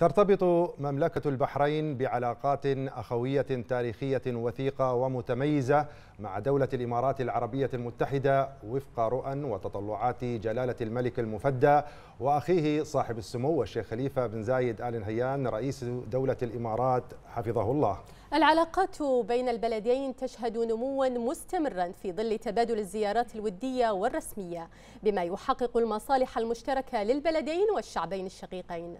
ترتبط مملكة البحرين بعلاقات أخوية تاريخية وثيقة ومتميزة مع دولة الإمارات العربية المتحدة وفق رؤى وتطلعات جلالة الملك المفدى وأخيه صاحب السمو الشيخ خليفة بن زايد آل نهيان رئيس دولة الإمارات حفظه الله العلاقات بين البلدين تشهد نموا مستمرا في ظل تبادل الزيارات الودية والرسمية بما يحقق المصالح المشتركة للبلدين والشعبين الشقيقين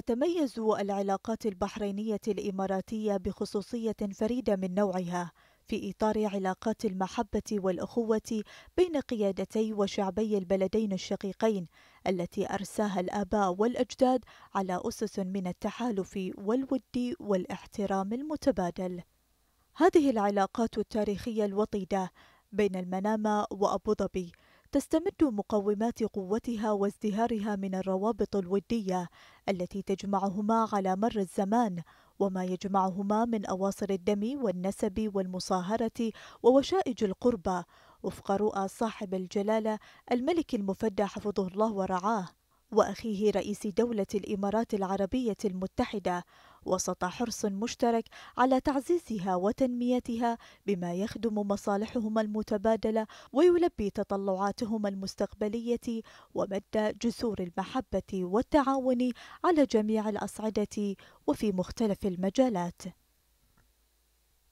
تتميز العلاقات البحرينية الإماراتية بخصوصية فريدة من نوعها في إطار علاقات المحبة والأخوة بين قيادتي وشعبي البلدين الشقيقين التي أرساها الآباء والأجداد على أسس من التحالف والود والاحترام المتبادل. هذه العلاقات التاريخية الوطيدة بين المنامة وأبو ظبي تستمد مقومات قوتها وازدهارها من الروابط الودية التي تجمعهما على مر الزمان وما يجمعهما من أواصر الدم والنسب والمصاهرة ووشائج القربى وفق رؤى صاحب الجلالة الملك المفدى حفظه الله ورعاه واخيه رئيس دوله الامارات العربيه المتحده وسط حرص مشترك على تعزيزها وتنميتها بما يخدم مصالحهما المتبادله ويلبي تطلعاتهما المستقبليه ومد جسور المحبه والتعاون على جميع الاصعده وفي مختلف المجالات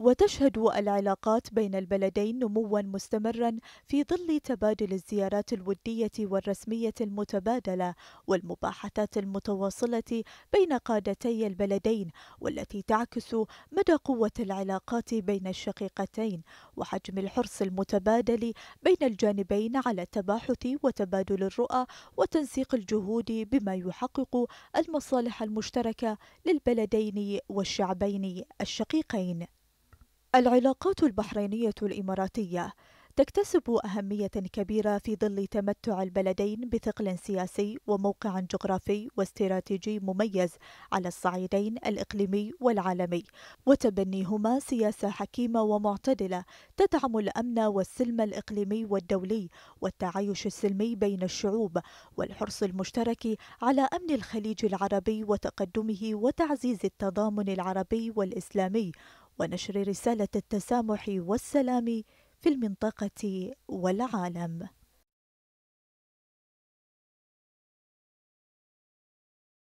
وتشهد العلاقات بين البلدين نموا مستمرا في ظل تبادل الزيارات الودية والرسمية المتبادلة والمباحثات المتواصلة بين قادتي البلدين والتي تعكس مدى قوة العلاقات بين الشقيقتين وحجم الحرص المتبادل بين الجانبين على التباحث وتبادل الرؤى وتنسيق الجهود بما يحقق المصالح المشتركة للبلدين والشعبين الشقيقين العلاقات البحرينية الإماراتية تكتسب أهمية كبيرة في ظل تمتع البلدين بثقل سياسي وموقع جغرافي واستراتيجي مميز على الصعيدين الإقليمي والعالمي، وتبنيهما سياسة حكيمة ومعتدلة تدعم الأمن والسلم الإقليمي والدولي والتعايش السلمي بين الشعوب، والحرص المشترك على أمن الخليج العربي وتقدمه وتعزيز التضامن العربي والإسلامي، ونشر رسالة التسامح والسلام في المنطقة والعالم